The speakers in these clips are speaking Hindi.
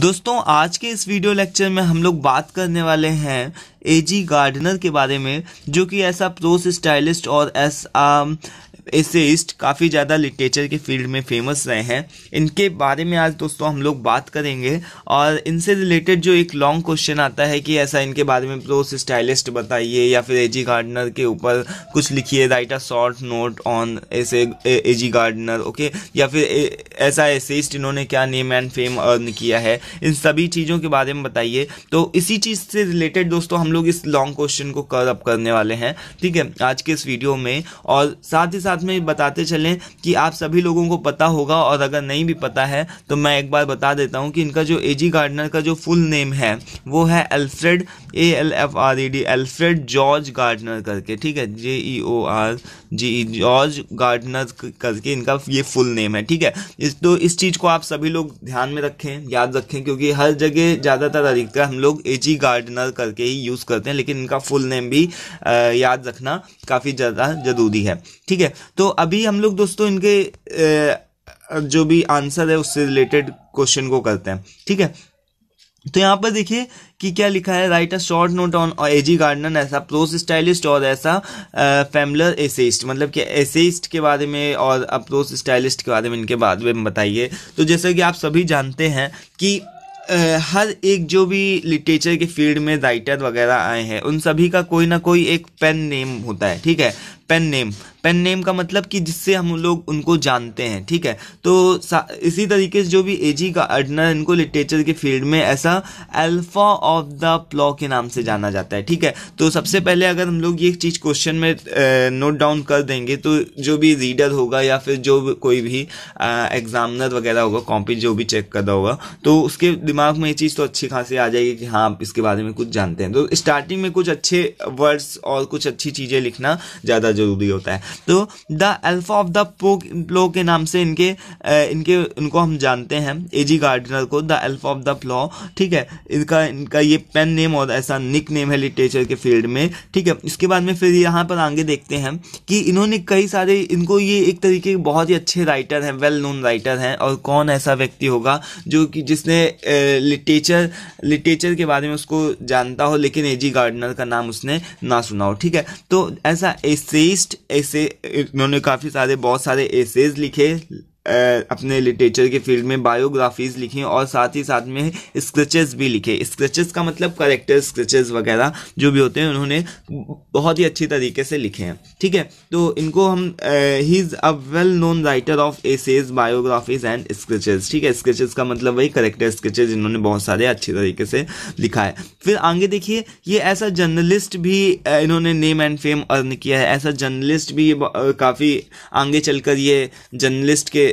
दोस्तों आज के इस वीडियो लेक्चर में हम लोग बात करने वाले हैं एजी गार्डनर के बारे में जो कि ऐसा प्रोस स्टाइलिस्ट और ऐसा एसेइस्ट काफ़ी ज़्यादा लिटरेचर के फील्ड में फेमस रहे हैं इनके बारे में आज दोस्तों हम लोग बात करेंगे और इनसे रिलेटेड जो एक लॉन्ग क्वेश्चन आता है कि ऐसा इनके बारे में प्रोस तो स्टाइलिस्ट बताइए या फिर एजी गार्डनर के ऊपर कुछ लिखिए write a short note on ऐसे एजी गार्डनर ओके या फिर ऐसा एसेइस्ट इन्होंने क्या नेम एंड फेम अर्न किया है इन सभी चीज़ों के बारे में बताइए तो इसी चीज़ से रिलेटेड दोस्तों हम लोग इस लॉन्ग क्वेश्चन को कर अप करने वाले हैं ठीक है आज के इस वीडियो में और साथ ही साथ साथ में बताते चलें कि आप सभी लोगों को पता होगा और अगर नहीं भी पता है तो मैं एक बार बता देता हूँ कि इनका जो एजी गार्डनर का जो फुल नेम है वो है Alfred A L F R E D Alfred George Gardiner करके ठीक है G E O R G George Gardiner करके इनका ये फुल नेम है ठीक है इस तो इस चीज़ को आप सभी लोग ध्यान में रखें याद रखें क्योंकि हर जगह ज़्यादातर अधिकतर हम लोग एजी गार्डनर करके ही यूज़ करते हैं लेकिन इनका फुल नेम भी आ, याद रखना काफ़ी ज़्यादा ज़रूरी है ठीक है तो अभी हम लोग दोस्तों इनके जो भी आंसर है उससे रिलेटेड क्वेश्चन को करते हैं ठीक है तो यहाँ पर देखिए कि क्या लिखा है write a short note on A G Gardiner ऐसा प्रोस स्टाइलिस्ट और ऐसा फैमलर एसेस्ट मतलब कि एसेस्ट के बारे में और अप्रोस स्टाइलिस्ट के बारे में इनके बारे में बताइए तो जैसा कि आप सभी जानते हैं कि हर एक जो भी लिटरेचर के फील्ड में राइटर वगैरह आए हैं उन सभी का कोई ना कोई एक पेन नेम होता है ठीक है पेन नेम पेन नेम का मतलब कि जिससे हम लोग उनको जानते हैं ठीक है तो इसी तरीके से जो भी एजी अर्डनर इनको लिटरेचर के फील्ड में ऐसा अल्फा ऑफ द प्लॉ के नाम से जाना जाता है ठीक है तो सबसे पहले अगर हम लोग ये चीज़ क्वेश्चन में नोट डाउन कर देंगे तो जो भी रीडर होगा या फिर जो कोई भी एग्जामिनर वगैरह होगा कॉपी जो भी चेक कर रहा होगा तो उसके दिमाग में ये चीज़ तो अच्छी खासी आ जाएगी कि हाँ आप इसके बारे में कुछ जानते हैं तो स्टार्टिंग में कुछ अच्छे वर्ड्स और कुछ अच्छी चीज़ें लिखना ज़्यादा ज़रूरी होता है तो the alpha of the plough के नाम से इनके इनके उनको हम जानते हैं ए जी गार्डनर को the alpha of the plough ठीक है इनका इनका ये पेन नेम और ऐसा निक नेम है लिटरेचर के फील्ड में ठीक है इसके बाद में फिर यहाँ पर आगे देखते हैं कि इन्होंने कई सारे इनको ये एक तरीके के बहुत ही अच्छे राइटर हैं वेल नोन राइटर हैं और कौन ऐसा व्यक्ति होगा जो कि जिसने लिटरेचर लिटरेचर के बारे में उसको जानता हो लेकिन ए जी गार्डनर का नाम उसने ना सुना हो ठीक है तो ऐसा ऐसे एटलीस्ट ऐसे इन्होंने काफ़ी सारे बहुत सारे एसेज लिखे अपने लिटरेचर के फील्ड में बायोग्राफीज लिखी और साथ ही साथ में स्क्रिचेस भी लिखे स्क्रिचेस का मतलब करेक्टर स्क्रिचेस वगैरह जो भी होते हैं उन्होंने बहुत ही अच्छी तरीके से लिखे हैं ठीक है तो इनको हम he is a well known writer of essays biographies and sketches ठीक है स्क्रिचेस का मतलब वही करेक्टर स्क्रचेज इन्होंने बहुत सारे अच्छे तरीके से लिखा है फिर आगे देखिए ये ऐसा जर्नलिस्ट भी इन्होंने नेम एंड फेम अर्न किया है ऐसा जर्नलिस्ट भी काफ़ी आगे चलकर ये जर्नलिस्ट के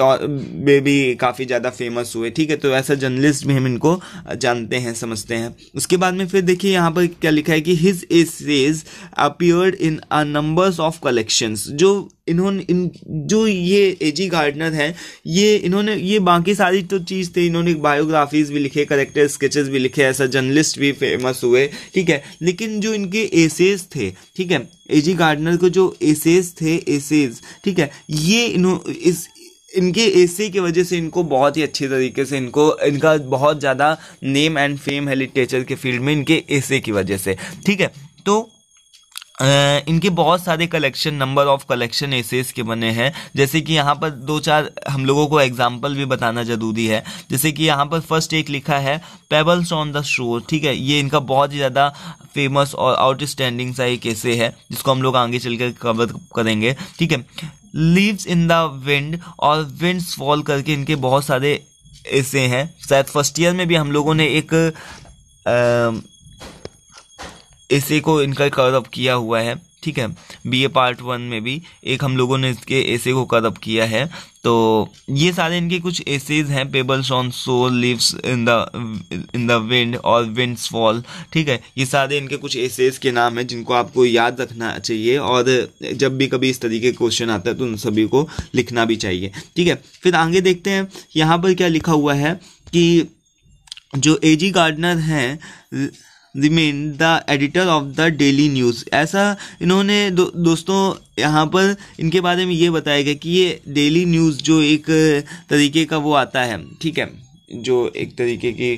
में तो, भी काफ़ी ज़्यादा फेमस हुए ठीक है तो ऐसा जर्नलिस्ट भी हम इनको जानते हैं समझते हैं उसके बाद में फिर देखिए यहाँ पर क्या लिखा है कि his essays appeared in a numbers of collections जो इन्होंने इन जो ये एजी गार्डनर हैं ये इन्होंने ये बाकी सारी तो चीज़ थी इन्होंने बायोग्राफीज भी लिखे करेक्टर स्केचेस भी लिखे ऐसा जर्नलिस्ट भी फेमस हुए ठीक है लेकिन जो इनके एसेज थे ठीक है ए जी गार्डनर के जो एसेज थे एसेज ठीक है ये इन्हों इस इनके एसी की वजह से इनको बहुत ही अच्छे तरीके से इनको इनका बहुत ज़्यादा नेम एंड फेम है लिटरेचर के फील्ड में इनके एसी की वजह से ठीक है तो इनके बहुत सारे collection number of collection essays के बने हैं जैसे कि यहाँ पर दो चार हम लोगों को एग्जाम्पल भी बताना जरूरी है जैसे कि यहाँ पर फर्स्ट एक लिखा है पेबल्स ऑन द शोर ठीक है ये इनका बहुत ही ज़्यादा फेमस और आउटस्टैंडिंग सा एक ऐसे है जिसको हम लोग आगे चल कर कवर करेंगे ठीक है लीव्स इन द विंड और विंड्स फॉल करके इनके बहुत सारे ऐसे हैं शायद फर्स्ट ईयर में भी हम लोगों ने एक आ, इसी को इनका कवर अप किया हुआ है ठीक है बीए पार्ट वन में भी एक हम लोगों ने इसके ऐसे को कदअप किया है तो ये सारे इनके कुछ एसेज हैं pebbles on sole leaves in the in the wind और विंड्स फॉल ठीक है ये सारे इनके कुछ एसेज के नाम हैं जिनको आपको याद रखना चाहिए और जब भी कभी इस तरीके के क्वेश्चन आता है तो उन सभी को लिखना भी चाहिए ठीक है फिर आगे देखते हैं यहाँ पर क्या लिखा हुआ है कि जो एजी गार्डनर हैं remain the editor of the daily news ऐसा इन्होंने दो, दोस्तों यहाँ पर इनके बारे में ये बताया गया कि ये डेली न्यूज़ जो एक तरीके का वो आता है ठीक है जो एक तरीके की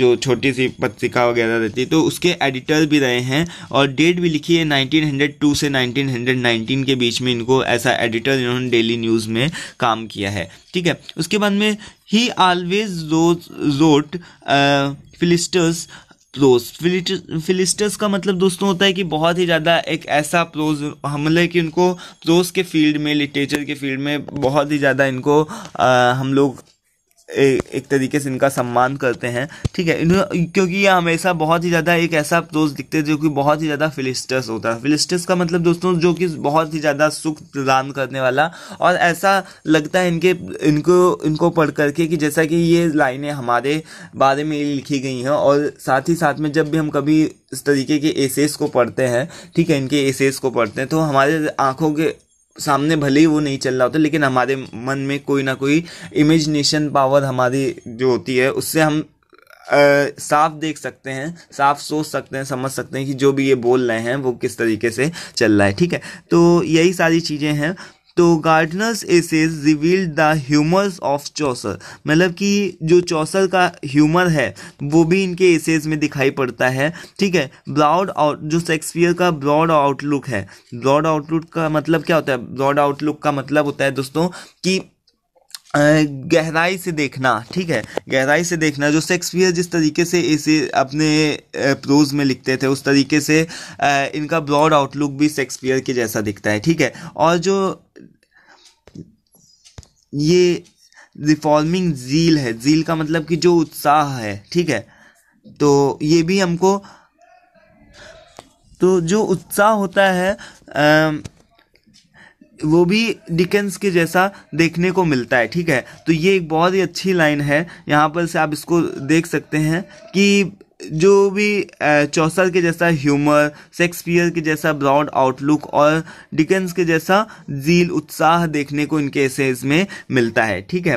जो छोटी सी पत्रिका वगैरह रहती है तो उसके एडिटर भी रहे हैं और डेट भी लिखी है 1902 से 1919 के बीच में इनको ऐसा एडिटर इन्होंने डेली न्यूज़ में काम किया है ठीक है उसके बाद में ही ऑलवेज रोट फिलिस्टर्स प्लोस फिलिस्टस का मतलब दोस्तों होता है कि बहुत ही ज़्यादा एक ऐसा प्लोज हमले कि उनको प्लोस के फील्ड में लिटरेचर के फील्ड में बहुत ही ज़्यादा इनको आ, हम लोग ए, एक तरीके से इनका सम्मान करते हैं ठीक है इन्हों क्योंकि ये हमेशा बहुत ही ज़्यादा एक ऐसा दोस्त दिखते हैं जो कि बहुत ही ज़्यादा फिलिस्टस होता है फिलिस्टस का मतलब दोस्तों जो कि बहुत ही ज़्यादा सुख प्रदान करने वाला और ऐसा लगता है इनके इनको इनको पढ़ करके कि जैसा कि ये लाइनें हमारे बारे में लिखी गई हैं और साथ ही साथ में जब भी हम कभी इस तरीके के एसेस को पढ़ते हैं ठीक है इनके एसेस को पढ़ते हैं तो हमारे आँखों के सामने भले ही वो नहीं चल रहा होता लेकिन हमारे मन में कोई ना कोई इमेजिनेशन पावर हमारी जो होती है उससे हम साफ देख सकते हैं साफ सोच सकते हैं समझ सकते हैं कि जो भी ये बोल रहे हैं वो किस तरीके से चल रहा है ठीक है तो यही सारी चीज़ें हैं तो Gardiner's essays revealed the humours of Chaucer मतलब कि जो चौसर का ह्यूमर है वो भी इनके एसेज में दिखाई पड़ता है ठीक है ब्रॉड आउट जो शेक्सपियर का ब्रॉड आउटलुक है ब्रॉड आउटलुक का मतलब क्या होता है ब्रॉड आउटलुक का मतलब होता है दोस्तों कि गहराई से देखना ठीक है गहराई से देखना जो शेक्सपियर जिस तरीके से इसे अपने प्रोज में लिखते थे उस तरीके से इनका ब्रॉड आउटलुक भी शेक्सपियर के जैसा दिखता है ठीक है और जो ये रिफॉर्मिंग झील है झील का मतलब कि जो उत्साह है ठीक है तो ये भी हमको तो जो उत्साह होता है आ, वो भी डिकेंस के जैसा देखने को मिलता है ठीक है तो ये एक बहुत ही अच्छी लाइन है यहाँ पर से आप इसको देख सकते हैं कि जो भी चौसर के जैसा ह्यूमर शेक्सपियर के जैसा ब्रॉड आउटलुक और डिकेंस के जैसा जील उत्साह देखने को इनके एसेज में मिलता है ठीक है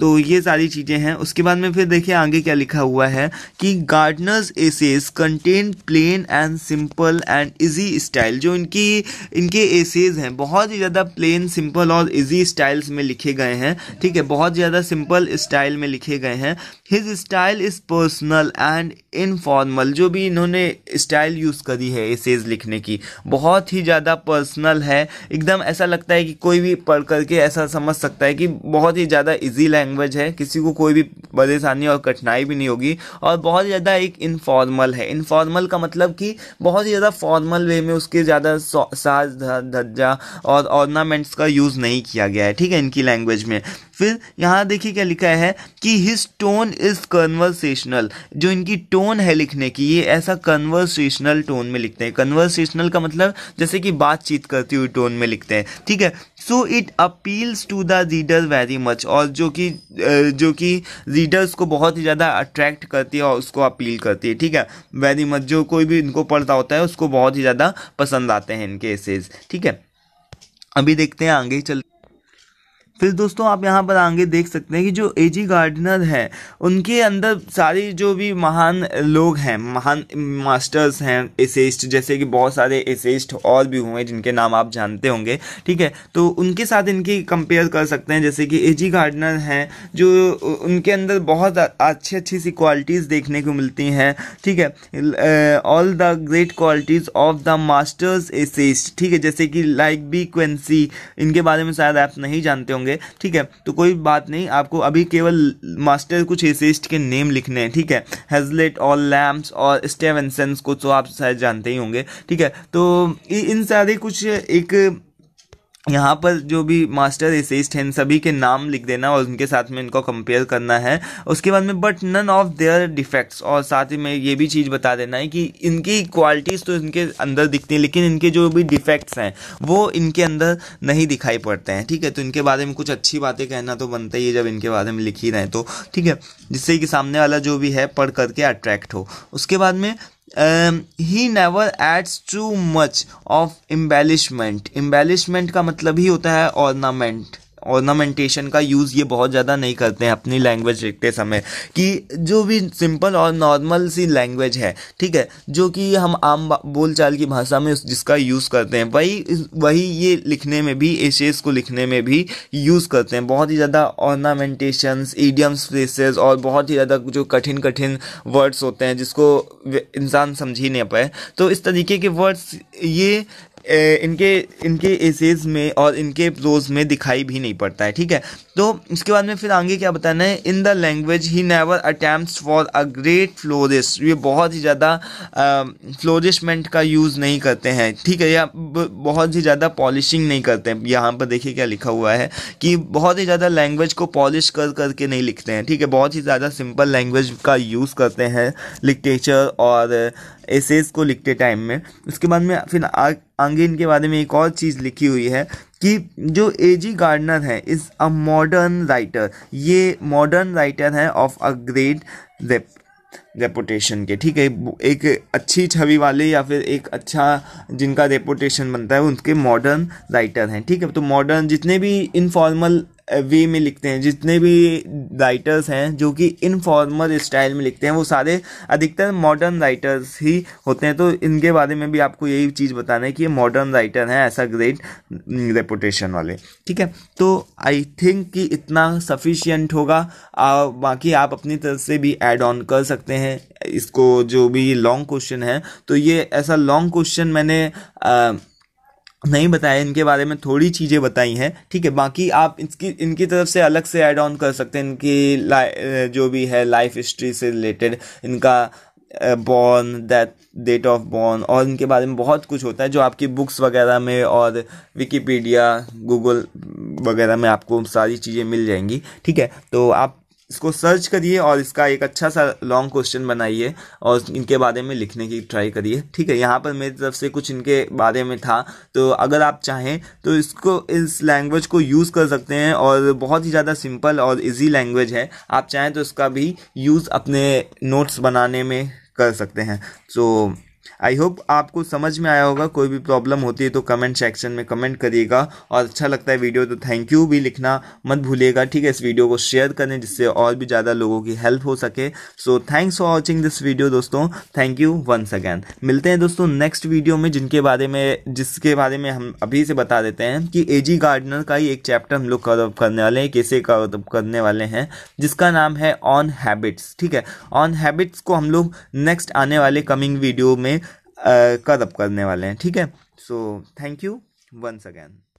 तो ये सारी चीज़ें हैं उसके बाद में फिर देखिए आगे क्या लिखा हुआ है कि Gardiner's essays contain plain and simple and easy style जो इनकी इनके एसेज हैं बहुत ही ज़्यादा प्लेन सिंपल और इजी स्टाइल्स में लिखे गए हैं ठीक है बहुत ज़्यादा सिंपल स्टाइल में लिखे गए हैं his style is personal and informal जो भी इन्होंने स्टाइल यूज़ करी है एसेज लिखने की बहुत ही ज़्यादा पर्सनल है एकदम ऐसा लगता है कि कोई भी पढ़ करके ऐसा समझ सकता है कि बहुत ही ज़्यादा इजी लैंग्वेज है किसी को कोई भी परेशानी और कठिनाई भी नहीं होगी और बहुत ही ज़्यादा एक इनफॉर्मल है इनफॉर्मल का मतलब कि बहुत ही ज़्यादा फॉर्मल वे में उसके ज़्यादा साज धज्जा और ऑर्नामेंट्स का यूज़ नहीं किया गया है ठीक है इनकी लैंग्वेज में फिर यहाँ देखिए क्या लिखा है कि हिज टोन इज़ कन्वर्सेशनल जो इनकी टोन टोन है लिखने की ये ऐसा कन्वर्सेशनल टोन में लिखते हैं कन्वर्सेशनल का मतलब जैसे कि बातचीत करती हुई टोन में लिखते हैं ठीक है so it appeals to the reader very much और जो कि जो कि रीडर्स को बहुत ही ज़्यादा अट्रैक्ट करती है और उसको अपील करती है ठीक है वेरी मच जो कोई भी इनको पढ़ता होता है उसको बहुत ही ज़्यादा पसंद आते हैं इनके एसेज ठीक है अभी देखते हैं आगे चलते फिर दोस्तों आप यहाँ पर आगे देख सकते हैं कि जो ए जी गार्डनर हैं उनके अंदर सारी जो भी महान लोग हैं महान मास्टर्स हैं एसेस्ट जैसे कि बहुत सारे एसेस्ट और भी हुए जिनके नाम आप जानते होंगे ठीक है तो उनके साथ इनकी कंपेयर कर सकते हैं जैसे कि ए जी गार्डनर हैं जो उनके अंदर बहुत अच्छी अच्छी सी क्वालिटीज़ देखने को मिलती हैं ठीक है all the great qualities of the masters essayist ठीक है जैसे कि लाइक बी क्वेंसी इनके बारे में शायद आप नहीं जानते होंगे गए ठीक है तो कोई बात नहीं आपको अभी केवल मास्टर कुछ एसिस्ट के नेम लिखने हैं ठीक है हेजलेट और लैम्प्स और स्टेवेंसन्स को तो आप शायद जानते ही होंगे ठीक है तो इन सारे कुछ एक यहाँ पर जो भी मास्टर एसिस्ट हैं सभी के नाम लिख देना और उनके साथ में इनको कंपेयर करना है उसके बाद में but none of their defects और साथ ही में ये भी चीज़ बता देना है कि इनकी क्वालिटीज़ तो इनके अंदर दिखती हैं लेकिन इनके जो भी डिफेक्ट्स हैं वो इनके अंदर नहीं दिखाई पड़ते हैं ठीक है तो इनके बारे में कुछ अच्छी बातें कहना तो बनता ही है जब इनके बारे में लिख ही रहे तो ठीक है जिससे कि सामने वाला जो भी है पढ़ करके अट्रैक्ट हो उसके बाद में um, he never adds too much of embellishment embellishment का मतलब ही होता है ornament ऑर्नामेंटेशन का यूज़ ये बहुत ज़्यादा नहीं करते हैं अपनी लैंग्वेज लिखते समय कि जो भी सिंपल और नॉर्मल सी लैंग्वेज है ठीक है जो कि हम आम बोलचाल की भाषा में जिसका यूज़ करते हैं वही वही ये लिखने में भी एशेस को लिखने में भी यूज़ करते हैं बहुत ही ज़्यादा ऑर्नामेंटेशंस ईडियम्स फ्रेसेस और बहुत ही ज़्यादा जो कठिन कठिन वर्ड्स होते हैं जिसको इंसान समझ ही नहीं पाए तो इस तरीके के वर्ड्स ये इनके इनके एसेज में और इनके प्रोज में दिखाई भी नहीं पड़ता है ठीक है तो उसके बाद में फिर आगे क्या बताना है in the language he never attempt for a great flourish ये बहुत ही ज़्यादा फ्लोरिशमेंट का यूज़ नहीं करते हैं ठीक है या बहुत ही ज़्यादा पॉलिशिंग नहीं करते हैं यहाँ पर देखिए क्या लिखा हुआ है कि बहुत ही ज़्यादा लैंग्वेज को पॉलिश कर करके नहीं लिखते हैं ठीक है बहुत ही ज़्यादा सिंपल लैंग्वेज का यूज़ करते हैं लिटरेचर और एसेस को लिखते टाइम में उसके बाद में फिर आ, आगे इनके बारे में एक और चीज़ लिखी हुई है कि जो ए जी गार्डनर है इज़ अ मॉडर्न राइटर ये मॉडर्न राइटर है of a great rep reputation के ठीक है एक अच्छी छवि वाले या फिर एक अच्छा जिनका रेपुटेशन बनता है उनके मॉडर्न राइटर हैं ठीक है तो मॉडर्न जितने भी इनफॉर्मल वे में लिखते हैं जितने भी राइटर्स हैं जो कि इनफॉर्मल स्टाइल में लिखते हैं वो सारे अधिकतर मॉडर्न राइटर्स ही होते हैं तो इनके बारे में भी आपको यही चीज़ बताना है कि ये मॉडर्न राइटर हैं ऐसा ग्रेट रेपुटेशन वाले ठीक है तो आई थिंक कि इतना सफिशियंट होगा आ, बाकी आप अपनी तरफ से भी एड ऑन कर सकते हैं इसको जो भी लॉन्ग क्वेश्चन है तो ये ऐसा लॉन्ग क्वेश्चन मैंने आ, नहीं बताया इनके बारे में थोड़ी चीज़ें बताई हैं ठीक है बाकी आप इसकी इनकी तरफ से अलग से ऐड ऑन कर सकते हैं इनकी जो भी है लाइफ हिस्ट्री से रिलेटेड इनका born death date of born और इनके बारे में बहुत कुछ होता है जो आपकी बुक्स वगैरह में और विकीपीडिया गूगल वगैरह में आपको सारी चीज़ें मिल जाएंगी ठीक है तो आप इसको सर्च करिए और इसका एक अच्छा सा लॉन्ग क्वेश्चन बनाइए और इनके बारे में लिखने की ट्राई करिए ठीक है यहाँ पर मेरी तरफ से कुछ इनके बारे में था तो अगर आप चाहें तो इसको इस लैंग्वेज को यूज़ कर सकते हैं और बहुत ही ज़्यादा सिंपल और इजी लैंग्वेज है आप चाहें तो इसका भी यूज़ अपने नोट्स बनाने में कर सकते हैं तो so, आई होप आपको समझ में आया होगा कोई भी प्रॉब्लम होती है तो कमेंट सेक्शन में कमेंट करिएगा और अच्छा लगता है वीडियो तो थैंक यू भी लिखना मत भूलिएगा ठीक है इस वीडियो को शेयर करें जिससे और भी ज़्यादा लोगों की हेल्प हो सके so thanks for watching this video दोस्तों थैंक यू वंस अगैन मिलते हैं दोस्तों नेक्स्ट वीडियो में जिनके बारे में जिसके बारे में हम अभी से बता देते हैं कि ए जी गार्डनर का ही एक चैप्टर हम लोग कवर करने वाले हैं कैसे कवर करने वाले हैं जिसका नाम है ऑन हैबिट्स ठीक है ऑन हैबिट्स को हम लोग नेक्स्ट आने वाले कमिंग वीडियो में का करने वाले हैं ठीक है so thank you once again